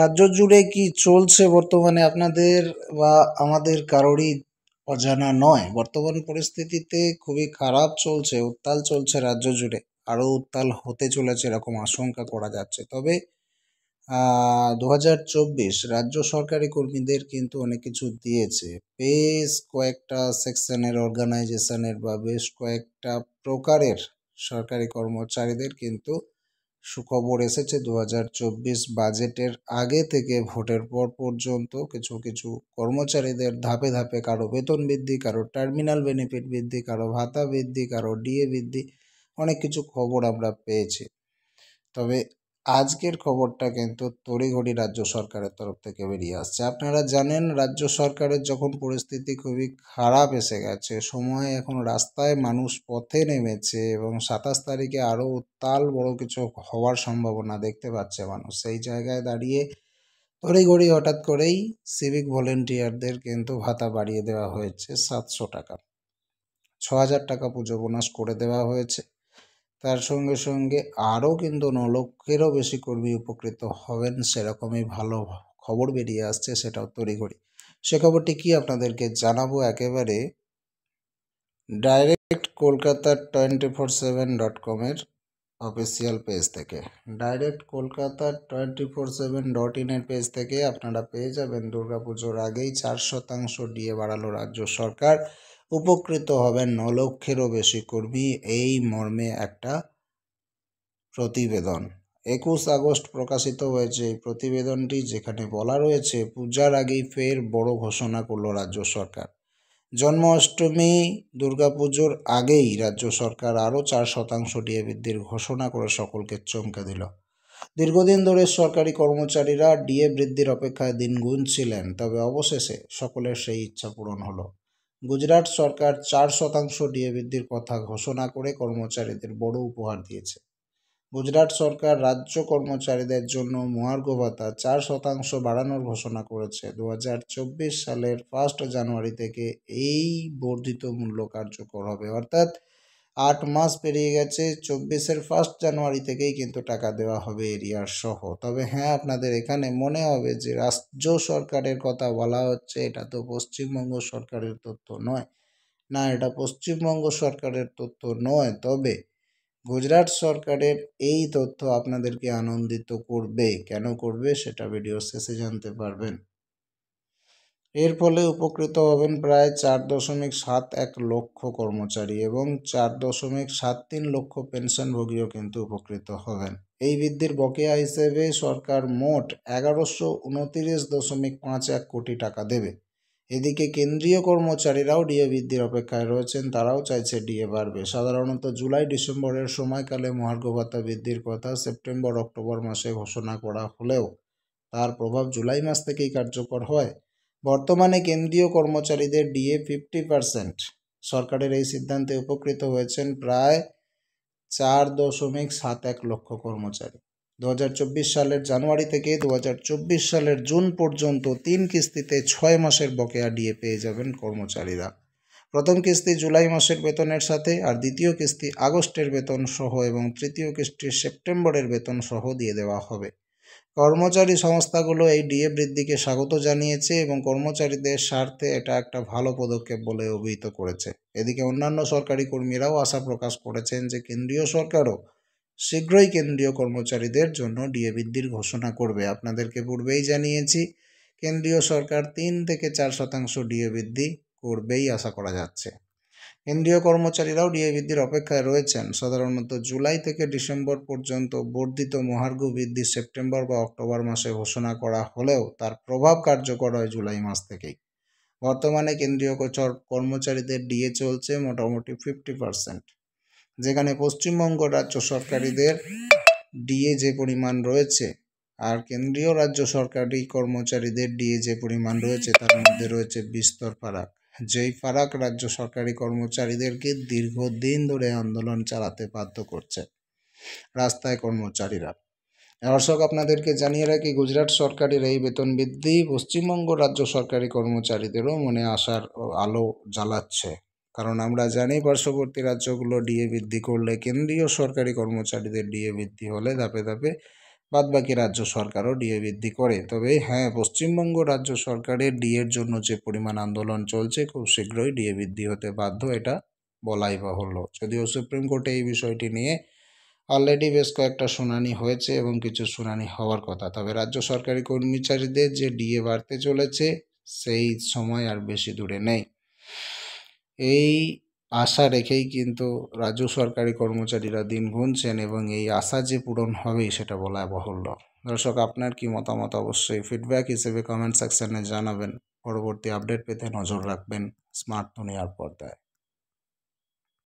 রাজ্য জুড়ে কি চলছে বর্তমানে আপনাদের বা আমাদের কারোরই অজানা নয় বর্তমান পরিস্থিতিতে খুবই খারাপ চলছে উত্তাল চলছে রাজ্য জুড়ে আরও উত্তাল হতে চলেছে এরকম আশঙ্কা করা যাচ্ছে তবে দু হাজার রাজ্য সরকারি কর্মীদের কিন্তু অনেক কিছু দিয়েছে বেশ কয়েকটা সেকশনের অর্গানাইজেশনের বা বেশ কয়েকটা প্রকারের সরকারি কর্মচারীদের কিন্তু সুখবর এসেছে দু বাজেটের আগে থেকে ভোটের পর পর্যন্ত কিছু কিছু কর্মচারীদের ধাপে ধাপে কারো বেতন বৃদ্ধি কারো টার্মিনাল বেনিফিট বৃদ্ধি কারো ভাতা বৃদ্ধি কারো ডিএ বৃদ্ধি অনেক কিছু খবর আমরা পেয়েছি তবে আজকের খবরটা কিন্তু তড়িঘড়ি রাজ্য সরকারের তরফ থেকে বেরিয়ে আসছে আপনারা জানেন রাজ্য সরকারের যখন পরিস্থিতি খুবই খারাপ এসে গেছে সময় এখন রাস্তায় মানুষ পথে নেমেছে এবং সাতাশ তারিখে আরও উত্তাল বড় কিছু হওয়ার সম্ভাবনা দেখতে পাচ্ছে মানুষ সেই জায়গায় দাঁড়িয়ে তড়িঘড়ি হঠাৎ করেই সিভিক ভলেন্টিয়ারদের কিন্তু ভাতা বাড়িয়ে দেওয়া হয়েছে সাতশো টাকা ছ হাজার টাকা পুজো বোনাস করে দেওয়া হয়েছে তার সঙ্গে সঙ্গে আরও কিন্তু নলক্ষেরও বেশি কর্মী উপকৃত হবেন সেরকমই ভালো খবর বেরিয়ে আসছে সেটাও তড়িঘড়ি সে খবরটি কি আপনাদেরকে জানাবো একেবারে direct Kolkata twenty four seven dot কমের অফিসিয়াল পেজ থেকে direct Kolkata twenty four seven dot ইনের পেজ থেকে আপনারা পেয়ে যাবেন দুর্গাপুজোর আগেই চার শতাংশ ডিএ বাড়ালো রাজ্য সরকার উপকৃত হবেন ন লক্ষেরও বেশি কর্মী এই মর্মে একটা প্রতিবেদন একুশ আগস্ট প্রকাশিত হয়েছে এই প্রতিবেদনটি যেখানে বলা রয়েছে পূজার আগেই ফের বড় ঘোষণা করল রাজ্য সরকার জন্মাষ্টমী দুর্গাপুজোর আগেই রাজ্য সরকার আরও চার শতাংশ ডিএ বৃদ্ধির ঘোষণা করে সকলকে চমকে দিল দীর্ঘদিন ধরে সরকারি কর্মচারীরা ডিএ বৃদ্ধির অপেক্ষায় দিন গুনছিলেন তবে অবশেষে সকলের সেই ইচ্ছা পূরণ হলো গুজরাট সরকার চার শতাংশ ডিএ বৃদ্ধির কথা ঘোষণা করে কর্মচারীদের বড় উপহার দিয়েছে গুজরাট সরকার রাজ্য কর্মচারীদের জন্য মহার্ঘ ভাতা চার শতাংশ বাড়ানোর ঘোষণা করেছে দু সালের ফার্স্ট জানুয়ারি থেকে এই বর্ধিত মূল্য কার্যকর হবে অর্থাৎ আট মাস পেরিয়ে গেছে চব্বিশের ফার্স্ট জানুয়ারি থেকেই কিন্তু টাকা দেওয়া হবে এরিয়ার সহ তবে হ্যাঁ আপনাদের এখানে মনে হবে যে রাজ্য সরকারের কথা বলা হচ্ছে এটা তো পশ্চিমবঙ্গ সরকারের তথ্য নয় না এটা পশ্চিমবঙ্গ সরকারের তথ্য নয় তবে গুজরাট সরকারের এই তথ্য আপনাদেরকে আনন্দিত করবে কেন করবে সেটা ভিডিও শেষে জানতে পারবেন এর ফলে উপকৃত হবেন প্রায় চার দশমিক সাত এক লক্ষ কর্মচারী এবং চার দশমিক সাত তিন লক্ষ পেনশনভোগীও কিন্তু উপকৃত হবেন এই বৃদ্ধির বকেয়া হিসেবে সরকার মোট এগারোশো উনতিরিশ দশমিক পাঁচ এক কোটি টাকা দেবে এদিকে কেন্দ্রীয় কর্মচারীরাও ডিএ বৃদ্ধির অপেক্ষায় রয়েছেন তারাও চাইছে ডিএ বাড়বে সাধারণত জুলাই ডিসেম্বরের সময়কালে মহার্ঘ ভাতা বৃদ্ধির কথা সেপ্টেম্বর অক্টোবর মাসে ঘোষণা করা হলেও তার প্রভাব জুলাই মাস থেকেই কার্যকর হয় বর্তমানে কেন্দ্রীয় কর্মচারীদের ডিএ ফিফটি পারসেন্ট সরকারের এই সিদ্ধান্তে উপকৃত হয়েছেন প্রায় চার দশমিক সাত এক লক্ষ কর্মচারী দু সালের জানুয়ারি থেকে দু সালের জুন পর্যন্ত তিন কিস্তিতে ছয় মাসের বকেয়া ডিএ পেয়ে যাবেন কর্মচারীরা প্রথম কিস্তি জুলাই মাসের বেতনের সাথে আর দ্বিতীয় কিস্তি আগস্টের বেতন সহ এবং তৃতীয় কিস্তি সেপ্টেম্বরের বেতন সহ দিয়ে দেওয়া হবে কর্মচারী সংস্থাগুলো এই ডিএ বৃদ্ধিকে স্বাগত জানিয়েছে এবং কর্মচারীদের স্বার্থে এটা একটা ভালো পদক্ষেপ বলে অভিহিত করেছে এদিকে অন্যান্য সরকারি কর্মীরাও আশা প্রকাশ করেছেন যে কেন্দ্রীয় সরকারও শীঘ্রই কেন্দ্রীয় কর্মচারীদের জন্য ডিএ বৃদ্ধির ঘোষণা করবে আপনাদেরকে পূর্বেই জানিয়েছি কেন্দ্রীয় সরকার তিন থেকে চার শতাংশ ডিএ বৃদ্ধি করবেই আশা করা যাচ্ছে কেন্দ্রীয় কর্মচারীরাও ডিএ বৃদ্ধির অপেক্ষায় রয়েছেন সাধারণত জুলাই থেকে ডিসেম্বর পর্যন্ত বর্ধিত মহার্ঘ বৃদ্ধি সেপ্টেম্বর বা অক্টোবর মাসে ঘোষণা করা হলেও তার প্রভাব কার্যকর হয় জুলাই মাস থেকেই বর্তমানে কেন্দ্রীয় কর্মচারীদের ডিএ চলছে মোটামুটি ফিফটি পারসেন্ট যেখানে পশ্চিমবঙ্গ রাজ্য সরকারিদের ডিএ যে পরিমাণ রয়েছে আর কেন্দ্রীয় রাজ্য সরকারি কর্মচারীদের ডিএ যে পরিমাণ রয়েছে তার মধ্যে রয়েছে বিস্তর ফারাক যেই ফারাক রাজ্য সরকারি কর্মচারীদেরকে দীর্ঘদিন ধরে আন্দোলন চালাতে বাধ্য করছে রাস্তায় কর্মচারীরা দর্শক আপনাদেরকে জানিয়ে রাখি গুজরাট সরকারের এই বেতন বৃদ্ধি পশ্চিমবঙ্গ রাজ্য সরকারি কর্মচারীদেরও মনে আসার আলো জ্বালাচ্ছে কারণ আমরা জানি পার্শ্ববর্তী রাজ্যগুলো ডিএ বৃদ্ধি করলে কেন্দ্রীয় সরকারি কর্মচারীদের ডিএ বৃদ্ধি হলে ধাপে ধাপে বাদবাকি রাজ্য সরকারও ডিএ বৃদ্ধি করে তবে হ্যাঁ পশ্চিমবঙ্গ রাজ্য সরকারের ডিএর জন্য যে পরিমাণ আন্দোলন চলছে খুব শীঘ্রই ডিএ বৃদ্ধি হতে বাধ্য এটা বলাই বাহুল্য যদিও সুপ্রিম কোর্টে এই বিষয়টি নিয়ে অলরেডি বেশ কয়েকটা শুনানি হয়েছে এবং কিছু শুনানি হওয়ার কথা তবে রাজ্য সরকারি কর্মচারীদের যে ডিএ বাড়তে চলেছে সেই সময় আর বেশি দূরে নেই এই আশা রেখেই কিন্তু রাজ্য সরকারি কর্মচারীরা দিন গুনছেন এবং এই আশা যে পূরণ হবে সেটা বলা বাহুল্য দর্শক আপনার কি মতামত অবশ্যই ফিডব্যাক হিসেবে কমেন্ট সেকশানে জানাবেন পরবর্তী আপডেট পেতে নজর রাখবেন স্মার্ট এয়ার পর্দায়